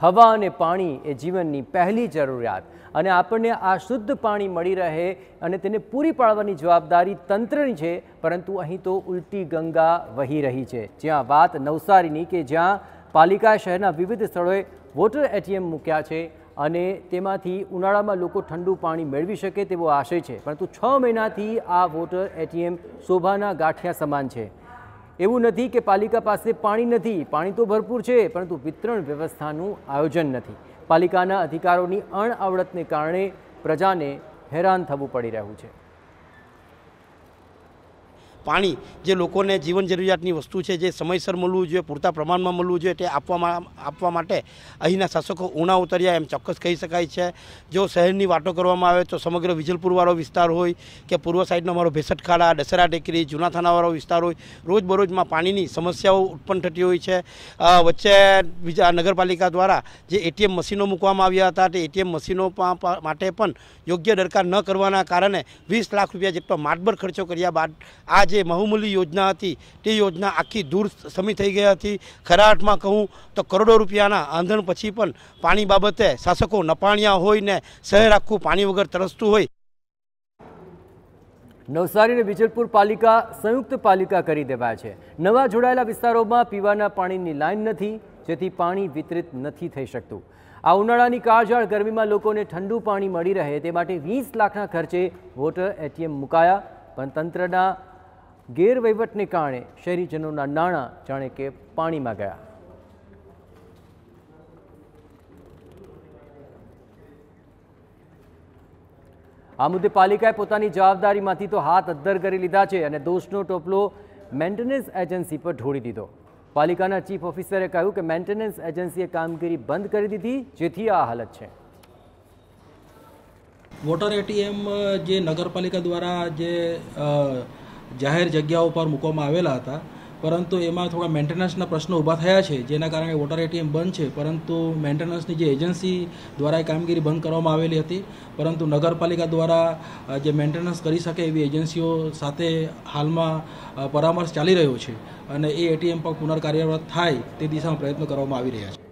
હવા અને પાણી એ જીવનની પહેલી જરૂરિયાત અને આપણને આ શુદ્ધ પાણી મળી રહે અને તેને પૂરી પાડવાની જવાબદારી તંત્રની છે પરંતુ અહીં તો ઉલટી ગંગા વહી રહી છે જ્યાં વાત નવસારીની કે જ્યાં પાલિકા શહેરના વિવિધ સ્થળોએ વોટર એટીએમ મૂક્યા છે અને તેમાંથી ઉનાળામાં લોકો ઠંડુ પાણી મેળવી શકે તેવો આશય છે પરંતુ છ મહિનાથી આ વોટર એટીએમ શોભાના ગાંઠિયા સમાન છે એવું નથી કે પાલિકા પાસે પાણી નથી પાણી તો ભરપૂર છે પરંતુ વિતરણ વ્યવસ્થાનું આયોજન નથી પાલિકાના અધિકારોની અણઆવડતને કારણે પ્રજાને હેરાન થવું પડી રહ્યું છે પાણી જે લોકોને જીવન જરૂરિયાતની વસ્તુ છે જે સમયસર મળવું જોઈએ પૂરતા પ્રમાણમાં મળવું જોઈએ તે આપવામાં આપવા માટે અહીંના શાસકો ઉણા ઉતર્યા એમ ચોક્કસ કહી શકાય છે જો શહેરની વાતો કરવામાં આવે તો સમગ્ર વિજલપુરવાળો વિસ્તાર હોય કે પૂર્વ સાઈડનો અમારો ભેસટખાડા દશેરા ટેકરી જૂના થાનાવાળો વિસ્તાર હોય રોજબરોજમાં પાણીની સમસ્યાઓ ઉત્પન્ન થતી હોય છે વચ્ચે બીજા નગરપાલિકા દ્વારા જે એટીએમ મશીનો મૂકવામાં આવ્યા હતા તે એટીએમ મશીનો માટે પણ યોગ્ય દરકાર ન કરવાના કારણે વીસ લાખ રૂપિયા જેટલો માટબર ખર્ચો કર્યા બાદ આ જે બહુમૂલ્ય યોજના હતી તે યોજના આખી દૂર સમી થઈ ગઈ હતી ખરાટમાં કહું તો કરોડો રૂપિયાના આંધણ પછી પણ પાણી બાબતે શાસકો નપાણિયા હોય ને શહેર આખું પાણી વગર તરસતું હોય નવસારી અને વિજલપુર પાલિકા સંયુક્ત પાલિકા કરી દેવાય છે નવા જોડાયેલા વિસ્તારોમાં પીવાના પાણીની લાઇન નથી જેથી પાણી વિતરિત નથી થઈ શકતું આ ઉનાળાની કાળઝાળ ગરમીમાં લોકોને ઠંડુ પાણી મળી રહે તે માટે વીસ લાખના ખર્ચે વોટર એટીએમ મુકાયા પણ તંત્રના ગેરવહીવટને કારણે શહેરીજનોના નાણાં જાણે કે પાણીમાં ગયા આ મુદ્દે પાલિકાએ પોતાની જવાબદારીમાંથી તો હાથ અદ્ધર કરી લીધા છે અને દોષનો ટોપલો મેન્ટેનન્સ એજન્સી પર ઢોળી દીધો પાલિકાના ચીફ ઓફિસરે કહ્યું કે મેન્ટેનન્સ એજન્સીએ કામગીરી બંધ કરી દીધી જેથી આ હાલત છે વોટર એટીએમ જે નગરપાલિકા દ્વારા જે જાહેર જગ્યાઓ પર મૂકવામાં આવેલા હતા પરંતુ એમાં થોડા મેન્ટેનન્સના પ્રશ્નો ઊભા થયા છે જેના કારણે વોટર એટીએમ બંધ છે પરંતુ મેન્ટેનન્સની જે એજન્સી દ્વારા એ કામગીરી બંધ કરવામાં આવેલી હતી પરંતુ નગરપાલિકા દ્વારા જે મેન્ટેનન્સ કરી શકે એવી એજન્સીઓ સાથે હાલમાં પરામર્શ ચાલી રહ્યો છે અને એ એટીએમ પણ પુનર્કાર્યરત થાય તે દિશામાં પ્રયત્નો કરવામાં આવી રહ્યા છે